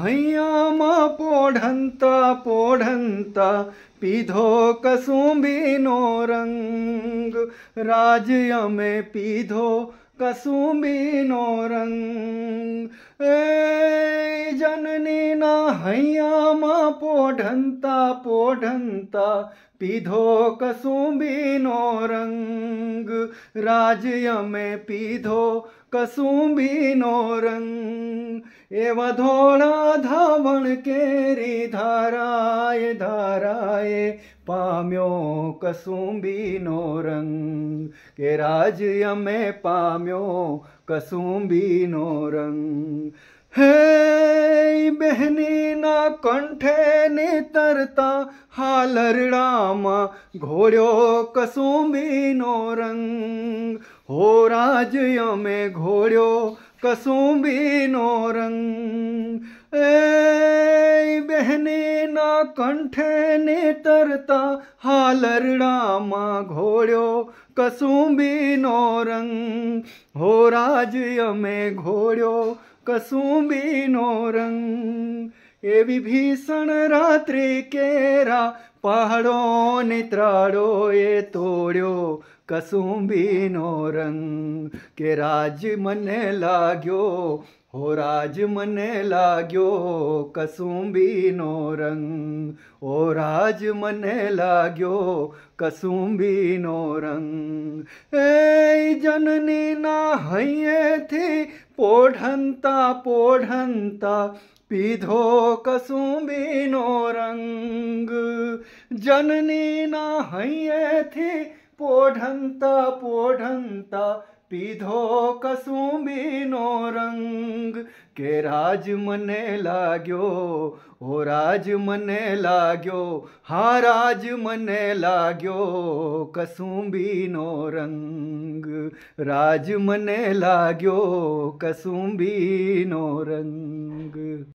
ಹೈಯಾಮ ಪೋಢಂತ ಪೋಢಂತ ಪೀಧೋ ಕಸುಂಬಿನೋ ರಂಗ ರಾಜ್ಯ ಮೇ ಪೀಧೋ ಕಸುಂಬಿನೋ ರಂಗ ಏ ಜನನಿನ ಹೈಯಾಮ ಪೋಢಂತ ಪೋಢಂತ पीधो कसुम्बिनो रंग राज्य में पीधो कसू भीनो रंग एव धोड़ा धावण केरी धाराए धाराए पाम्यो कसू भीनो रंग के राज्य में पाम्यो कसू भीनो रंग हे बहनी ना कंठे ने तरता हालरड़ामा घोड़ो कसुंबी नो रंग हो राजयो में घोड़ो कसुबी नो रंग ए बहने ना कंठे ने तरता हालरड़ा माँ घोड़ो कसुबी नो रंग हो राजयो में घोड़ो कसुबी नो रंग ए विभीषण रात्रि केरा पहाड़ों नित्राड़ो त्राड़ो ये तोड़ो कसुंबी नो रंग के राज मने लाग्यो हो राज मने लाग्यो कसुंबी नो रंग ओ राज मने लाग्यो कसुंबी नो रंग ए जननी ना हये थी पोढ़ता पोढ़ता पीधो कसुंबी नो रंग जननी ना हये थी पोढन्त पोढ़ता पीधो नो रंग के राज मने लाग्यो ओ राज मने लाग्यो हाँ राज मने लाग्यो नो रंग राज मने लाग्यो नो रंग